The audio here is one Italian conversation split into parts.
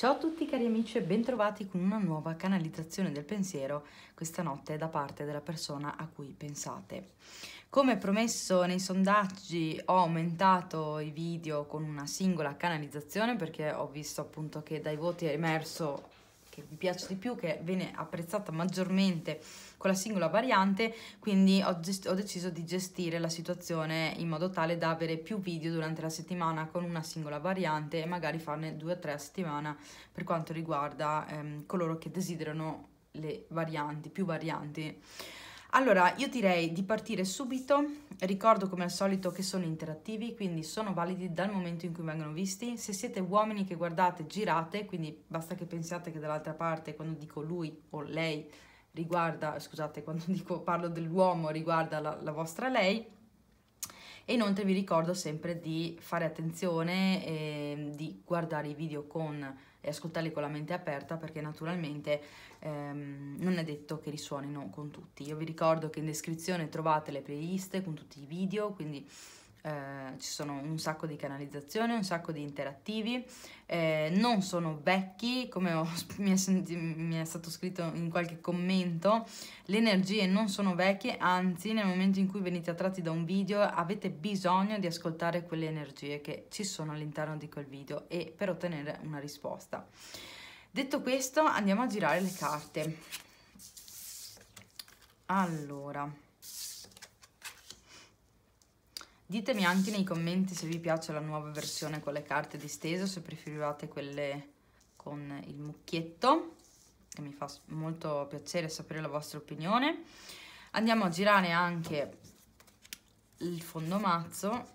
Ciao a tutti cari amici e bentrovati con una nuova canalizzazione del pensiero questa notte da parte della persona a cui pensate. Come promesso nei sondaggi ho aumentato i video con una singola canalizzazione perché ho visto appunto che dai voti è emerso che vi piace di più, che viene apprezzata maggiormente con la singola variante, quindi ho, ho, deciso di gestire la situazione in modo tale da avere più video durante la settimana con una singola variante e magari farne due o tre a settimana per quanto riguarda ehm, coloro che desiderano le varianti, più varianti. Allora, io direi di partire subito, ricordo come al solito che sono interattivi, quindi sono validi dal momento in cui vengono visti, se siete uomini che guardate, girate, quindi basta che pensiate che dall'altra parte quando dico lui o lei riguarda, scusate, quando dico, parlo dell'uomo riguarda la, la vostra lei, e inoltre vi ricordo sempre di fare attenzione e di guardare i video con e ascoltarli con la mente aperta perché naturalmente ehm, non è detto che risuonino con tutti. Io vi ricordo che in descrizione trovate le playlist con tutti i video, quindi eh, ci sono un sacco di canalizzazioni, un sacco di interattivi, eh, non sono vecchi, come ho, mi, è senti, mi, è stato scritto in qualche commento, le energie non sono vecchie, anzi nel momento in cui venite attratti da un video avete bisogno di ascoltare quelle energie che ci sono all'interno di quel video e per ottenere una risposta. Detto questo andiamo a girare le carte. Allora... Ditemi anche nei commenti se vi piace la nuova versione con le carte distese o se preferivate quelle con il mucchietto, che mi fa molto piacere sapere la vostra opinione. Andiamo a girare anche il fondomazzo.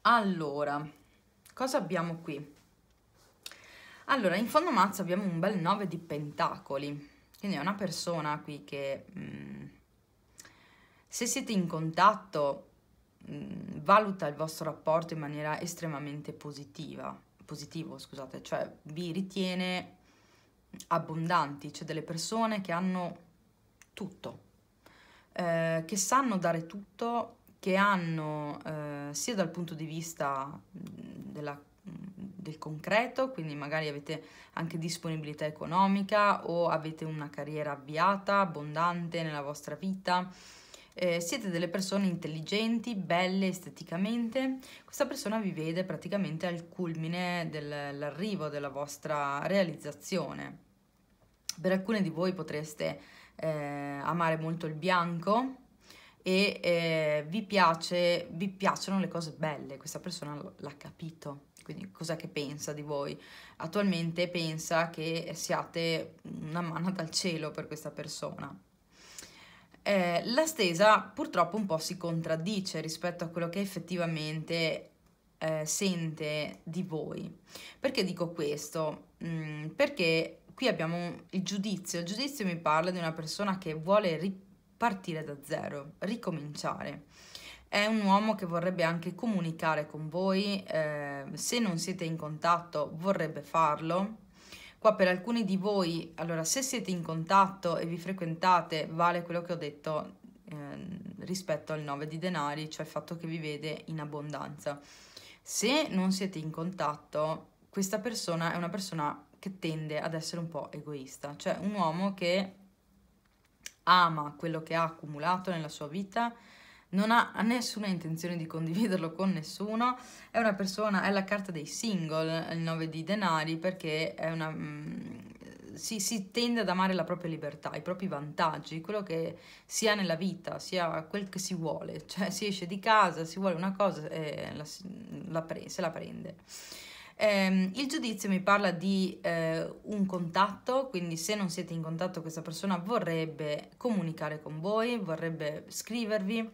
Allora, cosa abbiamo qui? Allora, in fondo mazzo abbiamo un bel 9 di pentacoli, quindi è una persona qui che... Mh, mm, se siete in contatto, mm, valuta il vostro rapporto in maniera estremamente positiva, positivo, scusate, cioè vi ritiene abbondanti, cioè delle persone che hanno tutto, eh, che sanno dare tutto, che hanno eh, sia dal punto di vista mm, della, mm, del concreto, quindi magari avete anche disponibilità economica o avete una carriera avviata, abbondante nella vostra vita, eh, siete delle persone intelligenti, belle esteticamente, questa persona vi vede praticamente al culmine dell'arrivo della vostra realizzazione. Per alcune di voi potreste eh, amare molto il bianco, e eh, vi, piace, vi, piacciono le cose belle, questa persona l'ha capito, quindi cos'è che pensa di voi? Attualmente pensa che siate una manna dal cielo per questa persona eh, la stesa purtroppo un po' si contraddice rispetto a quello che effettivamente eh, sente di voi. Perché dico questo? Mm, perché qui abbiamo il giudizio, il giudizio mi parla di una persona che vuole ripartire da zero, ricominciare. È un uomo che vorrebbe anche comunicare con voi, eh, se non siete in contatto vorrebbe farlo, Qua per alcuni di voi, allora se siete in contatto e vi frequentate, vale quello che ho detto eh, rispetto al 9 di denari, cioè il fatto che vi vede in abbondanza. Se non siete in contatto, questa persona è una persona che tende ad essere un po' egoista, cioè un uomo che ama quello che ha accumulato nella sua vita, non ha nessuna intenzione di condividerlo con nessuno, è una persona, è la carta dei single, il 9 di denari, perché è una... Mm, si, si, tende ad amare la propria libertà, i propri vantaggi, quello che si ha nella vita, sia quel che si vuole, cioè si esce di casa, si vuole una cosa e la, la pre, se la prende. Eh, il giudizio mi parla di eh, un contatto, quindi se non siete in contatto questa persona vorrebbe comunicare con voi, vorrebbe scrivervi,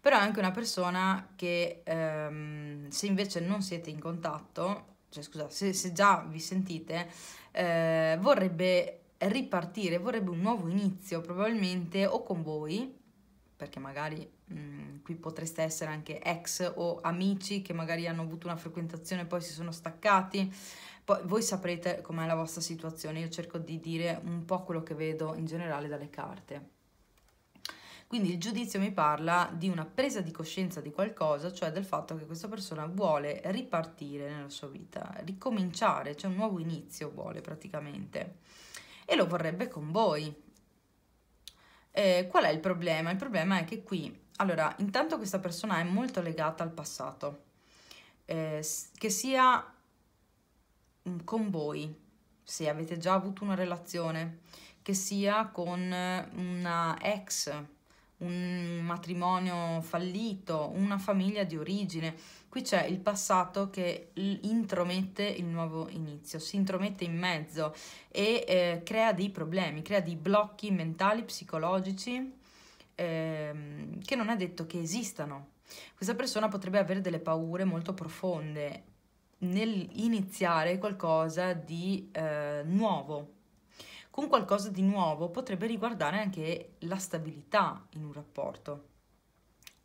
però è anche una persona che ehm, se invece non siete in contatto, cioè scusa, se, se già vi sentite, eh, vorrebbe ripartire, vorrebbe un nuovo inizio probabilmente o con voi, perché magari mh, mm, qui potreste essere anche ex o amici che magari hanno avuto una frequentazione e poi si sono staccati, poi voi saprete com'è la vostra situazione, io cerco di dire un po' quello che vedo in generale dalle carte. Quindi il giudizio mi parla di una presa di coscienza di qualcosa, cioè del fatto che questa persona vuole ripartire nella sua vita, ricominciare, cioè un nuovo inizio vuole praticamente. E lo vorrebbe con voi. Eh, qual è il problema? Il problema è che qui, allora, intanto questa persona è molto legata al passato, eh, che sia mm, con voi, se avete già avuto una relazione, che sia con una ex un matrimonio fallito, una famiglia di origine. Qui c'è il passato che intromette il nuovo inizio, si intromette in mezzo e eh, crea dei problemi, crea dei blocchi mentali, psicologici ehm, che non è detto che esistano. Questa persona potrebbe avere delle paure molto profonde nell'iniziare qualcosa di eh, nuovo, un qualcosa di nuovo potrebbe riguardare anche la stabilità in un rapporto.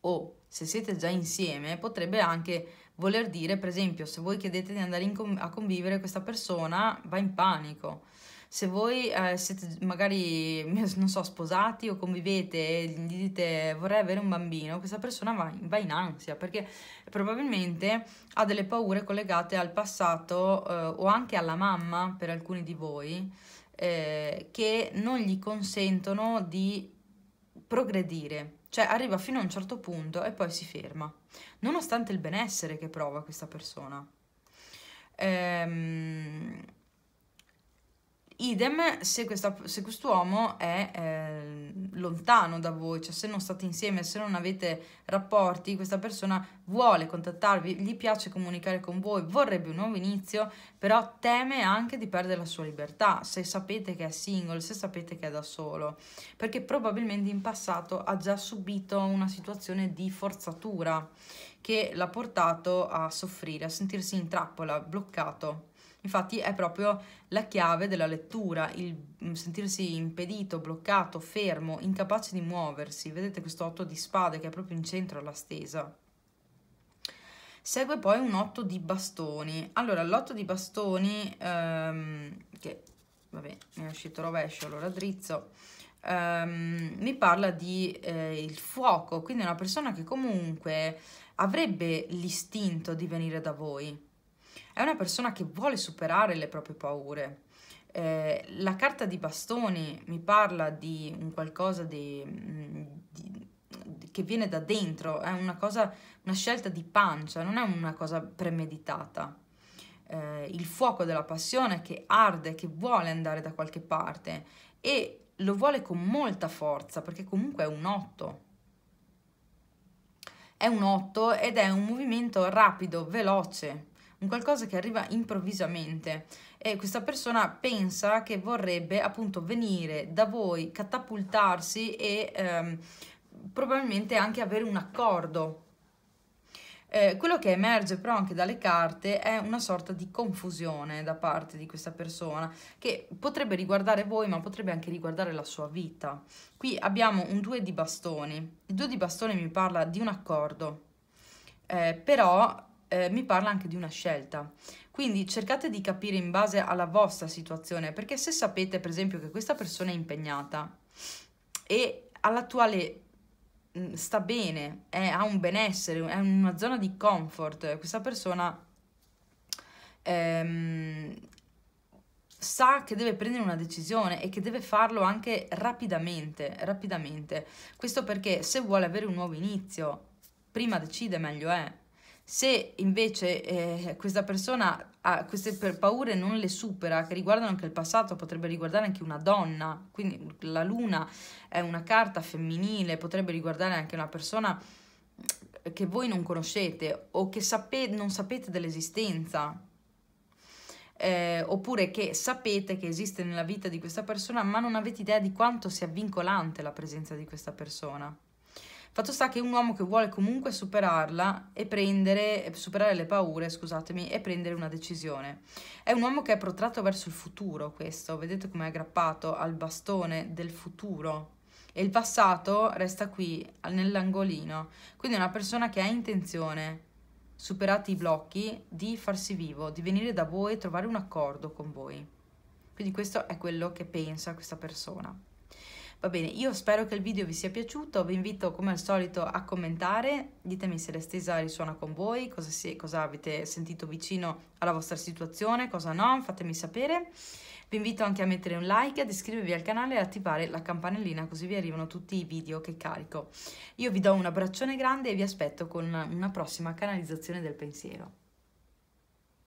O se siete già insieme, potrebbe anche voler dire, per esempio, se voi chiedete di andare com a convivere, questa persona va in panico. Se voi eh, siete magari, non so, sposati o convivete e gli dite vorrei avere un bambino, questa persona va in, va in ansia perché probabilmente ha delle paure collegate al passato eh, o anche alla mamma per alcuni di voi eh, che non gli consentono di progredire, cioè arriva fino a un certo punto e poi si ferma, nonostante il benessere che prova questa persona. Ehm, Idem se, questa, se quest'uomo è eh, lontano da voi, cioè se non state insieme, se non avete rapporti, questa persona vuole contattarvi, gli piace comunicare con voi, vorrebbe un nuovo inizio, però teme anche di perdere la sua libertà, se sapete che è single, se sapete che è da solo, perché probabilmente in passato ha già subito una situazione di forzatura che l'ha portato a soffrire, a sentirsi in trappola, bloccato Infatti è proprio la chiave della lettura, il mm, sentirsi impedito, bloccato, fermo, incapace di muoversi. Vedete questo otto di spade che è proprio in centro alla stesa. Segue poi un otto di bastoni. Allora, l'otto di bastoni, ehm, che vabbè, mi è uscito rovescio, allora drizzo, ehm, mi parla di eh, il fuoco, quindi una persona che comunque avrebbe l'istinto di venire da voi, è una persona che vuole superare le proprie paure. Eh, la carta di bastoni mi parla di un qualcosa di, di, mm, di, che viene da dentro, è una, cosa, una scelta di pancia, non è una cosa premeditata. Eh, il fuoco della passione che arde, che vuole andare da qualche parte e lo vuole con molta forza perché comunque è un otto. È un otto ed è un movimento rapido, veloce, un qualcosa che arriva improvvisamente e questa persona pensa che vorrebbe appunto venire da voi, catapultarsi e ehm, probabilmente anche avere un accordo. Eh, quello che emerge però anche dalle carte è una sorta di confusione da parte di questa persona che potrebbe riguardare voi ma potrebbe anche riguardare la sua vita. Qui abbiamo un due di bastoni, il due di bastoni mi parla di un accordo, eh, però eh, mi parla anche di una scelta. Quindi cercate di capire in base alla vostra situazione, perché se sapete per esempio che questa persona è impegnata e all'attuale mm, sta bene, è, ha un benessere, è una zona di comfort, questa persona ehm, sa che deve prendere una decisione e che deve farlo anche rapidamente, rapidamente. Questo perché se vuole avere un nuovo inizio, prima decide meglio è. Se invece eh, questa persona ha queste paure non le supera, che riguardano anche il passato, potrebbe riguardare anche una donna, quindi la luna è una carta femminile, potrebbe riguardare anche una persona eh, che voi non conoscete o che sape non sapete dell'esistenza, eh, oppure che sapete che esiste nella vita di questa persona ma non avete idea di quanto sia vincolante la presenza di questa persona. Fatto sta che un uomo che vuole comunque superarla e prendere, superare le paure, scusatemi, e prendere una decisione. È un uomo che è protratto verso il futuro, questo, vedete come è aggrappato al bastone del futuro. E il passato resta qui, nell'angolino. Quindi è una persona che ha intenzione, superati i blocchi, di farsi vivo, di venire da voi e trovare un accordo con voi. Quindi questo è quello che pensa questa persona. Va bene, io spero che il video vi sia piaciuto, vi invito come al solito a commentare, ditemi se l'estesa risuona con voi, cosa, si, cosa avete sentito vicino alla vostra situazione, cosa no, fatemi sapere. Vi invito anche a mettere un like, ad iscrivervi al canale e attivare la campanellina così vi arrivano tutti i video che carico. Io vi do un abbraccione grande e vi aspetto con una prossima canalizzazione del pensiero.